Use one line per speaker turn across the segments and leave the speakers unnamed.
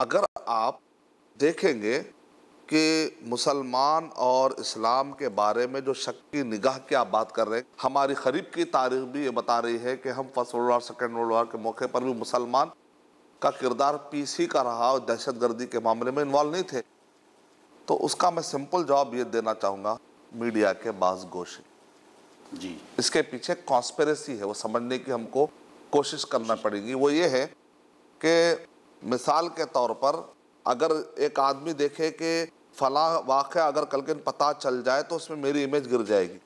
अगर आप देखेंगे कि मुसलमान और इस्लाम के बारे में जो शक की निगाह की आप बात कर रहे हैं हमारी खरीब की तारीख भी ये बता रही है कि हम first world war second world war के मौके पर भी मुसलमान का किरदार पीसी का रहा और दहशत गर्दी के मामले में इन्वॉल्व नहीं थे तो उसका मैं सिंपल जवाब ये देना चाहूँगा मीडिया के बास गोशे जी इसके पीछे कॉन्स्पेरेसी है वो समझने की हमको कोशिश करना पड़ेगी वो ये है कि मिसाल के तौर पर अगर एक आदमी देखे कि फला वाक़ अगर कल के पता चल जाए तो उसमें मेरी इमेज गिर जाएगी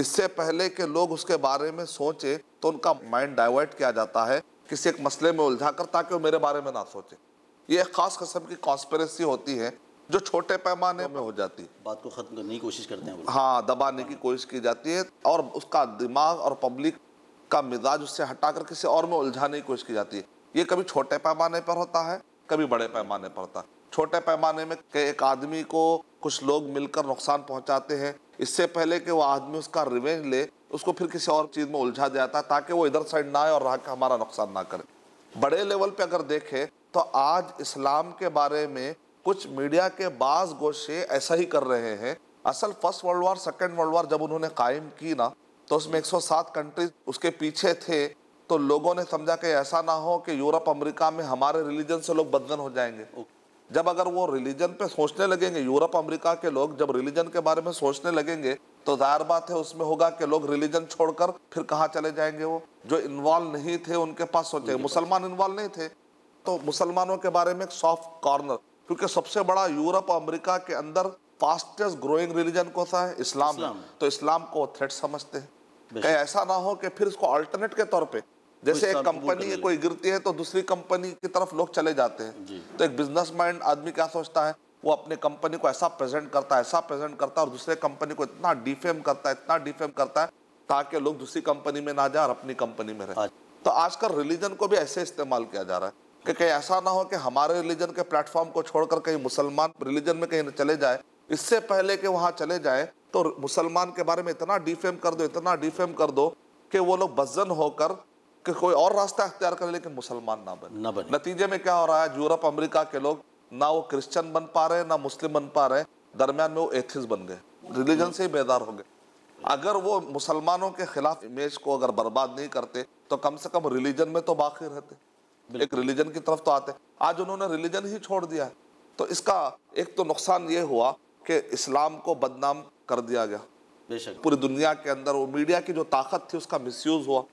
इससे पहले कि लोग उसके बारे में सोचें तो उनका माइंड डाइवर्ट किया जाता है किसी एक मसले में उलझा कर ताकि वो मेरे बारे में ना सोचे ये एक ख़ास कस्म की कॉन्स्परेसी होती है जो छोटे पैमाने में हो जाती है बात को ख़त्म करने की कोशिश करते हैं हाँ दबाने की कोशिश की जाती है और उसका दिमाग और पब्लिक का मिजाज उससे कर किसी और में उलझाने की कोशिश की जाती है ये कभी छोटे पैमाने पर होता है कभी बड़े पैमाने पर होता है छोटे पैमाने में एक आदमी को कुछ लोग मिलकर नुकसान पहुंचाते हैं इससे पहले कि वह आदमी उसका रिवेंज ले उसको फिर किसी और चीज़ में उलझा जाता है ताकि वो इधर साइड ना आए और रहा हमारा नुकसान ना करे बड़े लेवल पे अगर देखें तो आज इस्लाम के बारे में कुछ मीडिया के बाज गोशे ऐसा ही कर रहे हैं असल first world war second world war जब उन्होंने कायम की ना तो उसमें 107 कंट्रीज उसके पीछे थे तो लोगों ने समझा कि ऐसा ना हो कि यूरोप अमेरिका में हमारे रिलीजन से लोग बदन हो जाएंगे जब अगर वो रिलीजन पे सोचने लगेंगे यूरोप अमेरिका के लोग जब रिलीजन के बारे में सोचने लगेंगे तो जाहिर बात है उसमें होगा कि लोग रिलीजन छोड़कर फिर कहाँ चले जाएंगे वो जो इन्वॉल्व नहीं थे उनके पास सोचेंगे मुसलमान इन्वॉल्व नहीं थे तो मुसलमानों के बारे में एक सॉफ्ट कॉर्नर क्योंकि सबसे बड़ा यूरोप अमरीका के अंदर फास्टेस्ट ग्रोइंग रिलीजन कौन सा है इस्लाम, तो इस्लाम को थ्रेट समझते हैं कहीं ऐसा ना हो कि फिर इसको अल्टरनेट के तौर पर जैसे एक कंपनी कोई गिरती है तो दूसरी कंपनी की तरफ लोग चले जाते हैं तो एक बिजनेस माइंड आदमी क्या सोचता है वो अपने कंपनी को ऐसा प्रेजेंट करता है ऐसा प्रेजेंट करता है और दूसरे कंपनी को इतना डिफेम करता है इतना डिफेम करता है ताकि लोग दूसरी कंपनी में ना जाए और अपनी कंपनी में रहे अच्छा। तो आजकल रिलीजन को भी ऐसे इस्तेमाल किया जा रहा है कि कहीं ऐसा ना हो कि हमारे रिलीजन के प्लेटफॉर्म को छोड़कर कहीं मुसलमान रिलीजन में कहीं चले जाए इससे पहले कि वहाँ चले जाए तो मुसलमान के बारे में इतना डिफेम कर दो इतना डिफेम कर दो कि वो लोग बजन होकर कि कोई और रास्ता अख्तियार करे लेकिन मुसलमान ना बने ना बने नतीजे में क्या हो रहा है यूरोप अमेरिका के लोग ना वो क्रिश्चियन बन पा रहे हैं ना मुस्लिम बन पा रहे दरमियान में वो एथिस बन गए रिलीजन से ही बेदार हो गए अगर वो मुसलमानों के खिलाफ इमेज को अगर बर्बाद नहीं करते तो कम से कम रिलीजन में तो बाकी रहते एक रिलीजन की तरफ तो आते आज उन्होंने रिलीजन ही छोड़ दिया है तो इसका एक तो नुकसान ये हुआ कि इस्लाम को बदनाम कर दिया गया पूरी दुनिया के अंदर वो मीडिया की जो ताकत थी उसका मिसयूज हुआ